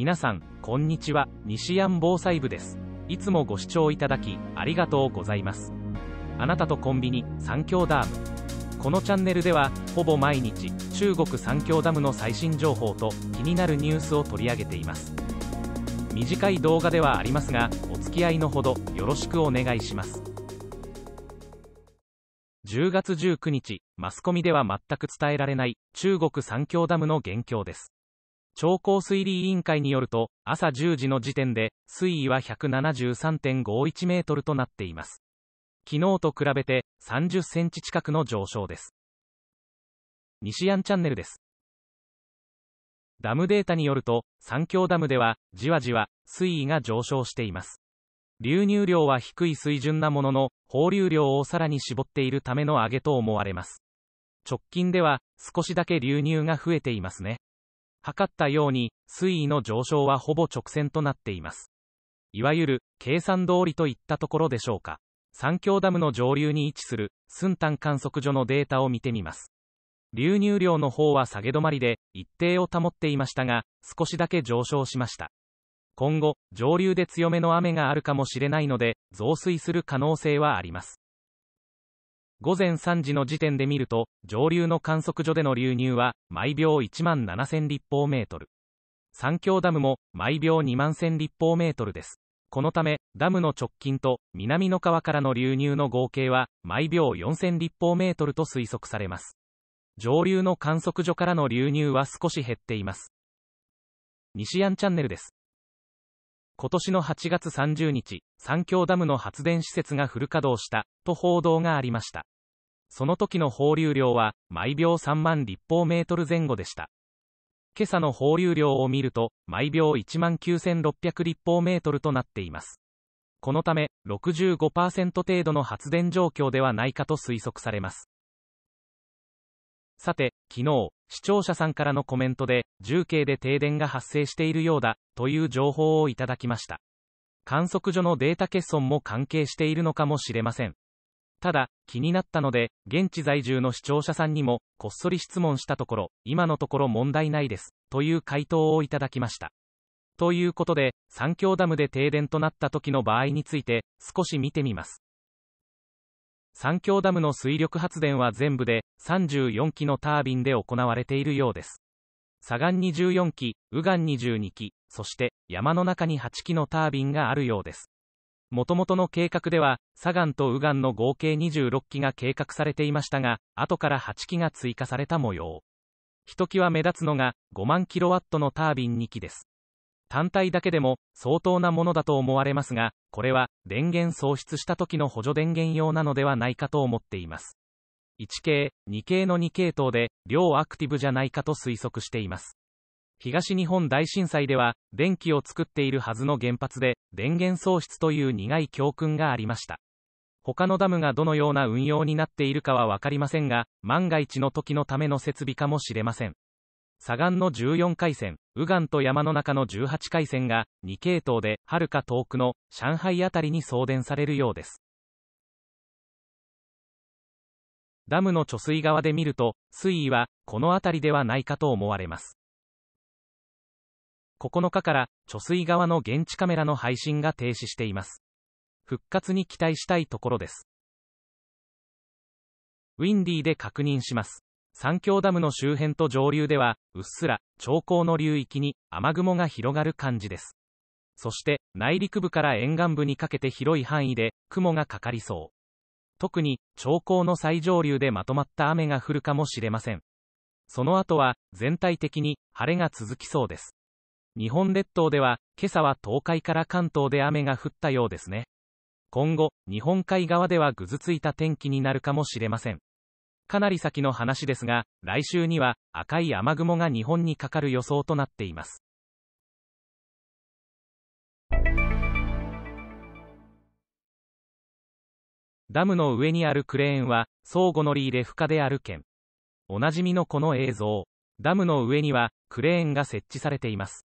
皆さん、こんにちは、西安防災部です。いつもご視聴いただき、ありがとうございます。あなたとコンビニ、三峡ダム。このチャンネルでは、ほぼ毎日、中国三峡ダムの最新情報と、気になるニュースを取り上げています。短い動画ではありますが、お付き合いのほど、よろしくお願いします。10月19日、マスコミでは全く伝えられない、中国三峡ダムの元凶です。超高推理委員会によると、朝10時の時点で、水位は173.51メートルとなっています。昨日と比べて、30センチ近くの上昇です。西安チャンネルです。ダムデータによると、三峡ダムでは、じわじわ、水位が上昇しています。流入量は低い水準なものの、放流量をさらに絞っているための上げと思われます。直近では、少しだけ流入が増えていますね。測ったように、水位の上昇はほぼ直線となっています。いわゆる、計算通りといったところでしょうか。三峡ダムの上流に位置する、寸ン観測所のデータを見てみます。流入量の方は下げ止まりで、一定を保っていましたが、少しだけ上昇しました。今後、上流で強めの雨があるかもしれないので、増水する可能性はあります。午前3時の時点で見ると、上流の観測所での流入は、毎秒1万7000立方メートル。三峡ダムも、毎秒2万1000立方メートルです。このため、ダムの直近と、南の川からの流入の合計は、毎秒4000立方メートルと推測されます。上流の観測所からの流入は少し減っています。西安チャンネルです。今年の8月30日、三峡ダムの発電施設がフル稼働した、と報道がありました。その時の放流量は、毎秒3万立方メートル前後でした。今朝の放流量を見ると、毎秒1万9600立方メートルとなっています。このため、65%程度の発電状況ではないかと推測されます。さて、昨日、視聴者さんからのコメントで、重慶で停電が発生しているようだ、という情報をいただきました。観測所のデータ欠損も関係しているのかもしれません。ただ、気になったので、現地在住の視聴者さんにも、こっそり質問したところ、今のところ問題ないです、という回答をいただきました。ということで、三峡ダムで停電となった時の場合について、少し見てみます。三峡ダムの水力発電は全部で34基のタービンで行われているようです。左岸に14基、右岸に12基、そして山の中に8基のタービンがあるようです。もともとの計画では、左岸と右岸の合計26基が計画されていましたが、後から8基が追加された模様。ひときわ目立つのが5万キロワットのタービン2基です。単体だけでも相当なものだと思われますが、これは電源喪失した時の補助電源用なのではないかと思っています。1系、2系の2系統で、両アクティブじゃないかと推測しています。東日本大震災では、電気を作っているはずの原発で、電源喪失という苦い教訓がありました。他のダムがどのような運用になっているかは分かりませんが、万が一の時のための設備かもしれません。左岸の14回線、右岸と山の中の18回線が2系統で、はるか遠くの上海あたりに送電されるようです。ダムの貯水側で見ると、水位はこの辺りではないかと思われます。9日から貯水側の現地カメラの配信が停止しています。復活に期待したいところです。ウィンディーで確認します。三峡ダムの周辺と上流では、うっすら、長江の流域に雨雲が広がる感じです。そして、内陸部から沿岸部にかけて広い範囲で、雲がかかりそう。特に、長江の最上流でまとまった雨が降るかもしれません。その後は、全体的に、晴れが続きそうです。日本列島では、今朝は東海から関東で雨が降ったようですね。今後、日本海側ではぐずついた天気になるかもしれません。かなり先の話ですが、来週には赤い雨雲が日本にかかる予想となっています。ダムの上にあるクレーンは、相互乗り入れ不可である件。おなじみのこの映像。ダムの上には、クレーンが設置されています。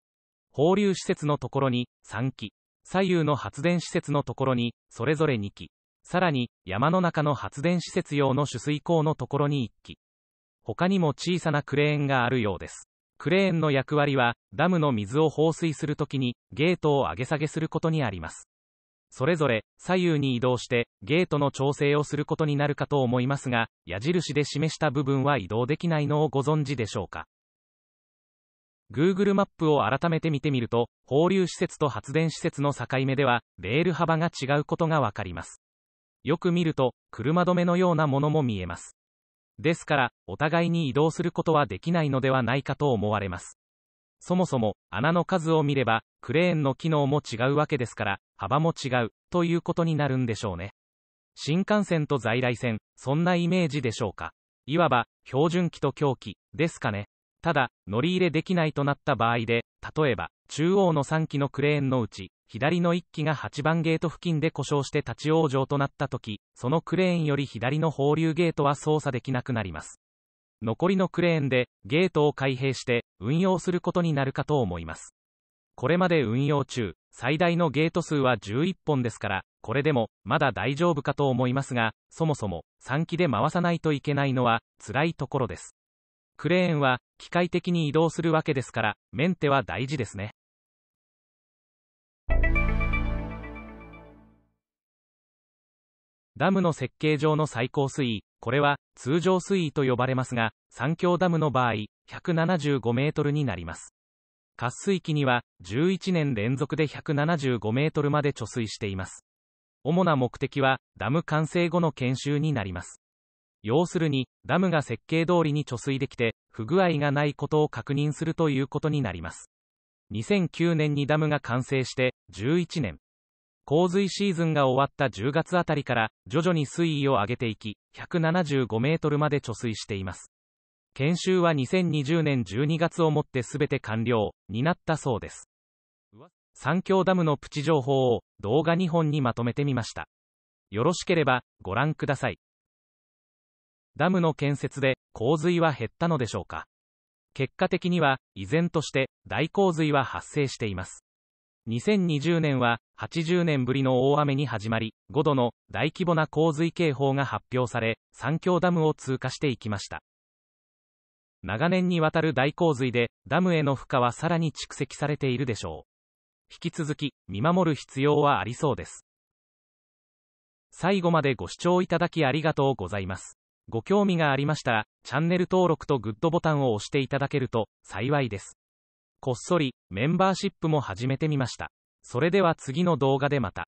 放流施設のところに、3基。左右の発電施設のところに、それぞれ2基。さらに、山の中の発電施設用の取水口のところに1基。他にも小さなクレーンがあるようです。クレーンの役割は、ダムの水を放水するときに、ゲートを上げ下げすることにあります。それぞれ、左右に移動して、ゲートの調整をすることになるかと思いますが、矢印で示した部分は移動できないのをご存知でしょうか。Google マップを改めて見てみると、放流施設と発電施設の境目では、レール幅が違うことがわかります。よく見ると、車止めのようなものも見えます。ですから、お互いに移動することはできないのではないかと思われます。そもそも、穴の数を見れば、クレーンの機能も違うわけですから、幅も違う、ということになるんでしょうね。新幹線と在来線、そんなイメージでしょうか。いわば、標準機と狂気、ですかね。ただ、乗り入れできないとなった場合で、例えば、中央の3機のクレーンのうち、左の1機が8番ゲート付近で故障して立ち往生となった時、そのクレーンより左の放流ゲートは操作できなくなります。残りのクレーンでゲートを開閉して運用することになるかと思います。これまで運用中、最大のゲート数は11本ですから、これでもまだ大丈夫かと思いますが、そもそも3機で回さないといけないのは辛いところです。クレーンは機械的に移動するわけですから、メンテは大事ですね。ダムの設計上の最高水位、これは通常水位と呼ばれますが、三峡ダムの場合、175メートルになります。渇水期には11年連続で175メートルまで貯水しています。主な目的はダム完成後の研修になります。要するに、ダムが設計通りに貯水できて、不具合がないことを確認するということになります。2009年にダムが完成して11年。洪水シーズンが終わった10月あたりから徐々に水位を上げていき、175メートルまで貯水しています。研修は2020年12月をもってすべて完了になったそうです。三峡ダムのプチ情報を動画2本にまとめてみました。よろしければご覧ください。ダムの建設で洪水は減ったのでしょうか結果的には依然として大洪水は発生しています。2020年は80年ぶりの大雨に始まり、5度の大規模な洪水警報が発表され、三峡ダムを通過していきました。長年にわたる大洪水で、ダムへの負荷はさらに蓄積されているでしょう。引き続き、見守る必要はありそうです。最後までご視聴いただきありがとうございます。ご興味がありましたら、チャンネル登録とグッドボタンを押していただけると幸いです。こっそりメンバーシップも始めてみました。それでは次の動画でまた。